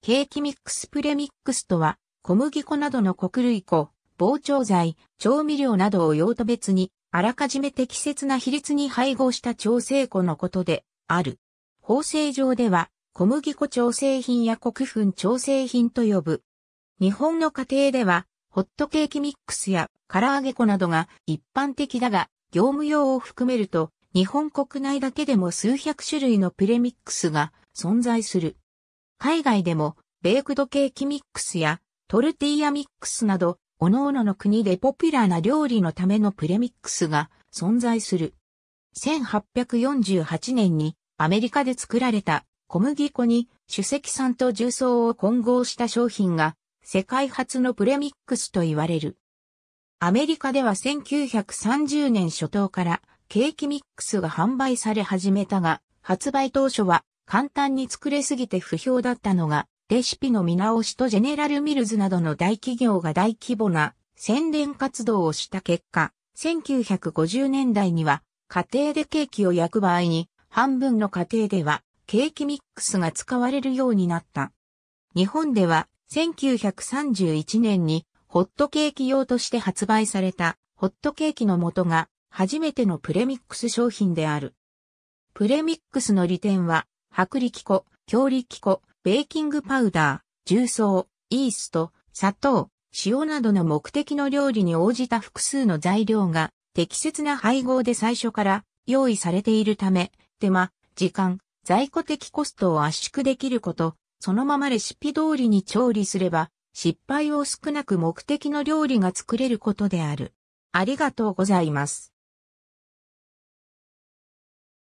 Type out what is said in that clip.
ケーキミックスプレミックスとは、小麦粉などの穀類粉、膨張剤、調味料などを用途別に、あらかじめ適切な比率に配合した調整粉のことである。法制上では、小麦粉調整品や穀粉調整品と呼ぶ。日本の家庭では、ホットケーキミックスや唐揚げ粉などが一般的だが、業務用を含めると、日本国内だけでも数百種類のプレミックスが存在する。海外でも、ベークドケーキミックスやトルティーヤミックスなど、各々の国でポピュラーな料理のためのプレミックスが存在する。1848年にアメリカで作られた小麦粉に主石酸と重曹を混合した商品が世界初のプレミックスと言われる。アメリカでは1930年初頭からケーキミックスが販売され始めたが、発売当初は簡単に作れすぎて不評だったのが、レシピの見直しとジェネラルミルズなどの大企業が大規模な宣伝活動をした結果、1950年代には家庭でケーキを焼く場合に半分の家庭ではケーキミックスが使われるようになった。日本では1931年にホットケーキ用として発売されたホットケーキの元が初めてのプレミックス商品である。プレミックスの利点は薄力粉、強力粉、ベーキングパウダー、重曹、イースト、砂糖、塩などの目的の料理に応じた複数の材料が適切な配合で最初から用意されているため、手間、時間、在庫的コストを圧縮できること、そのままレシピ通りに調理すれば、失敗を少なく目的の料理が作れることである。ありがとうございます。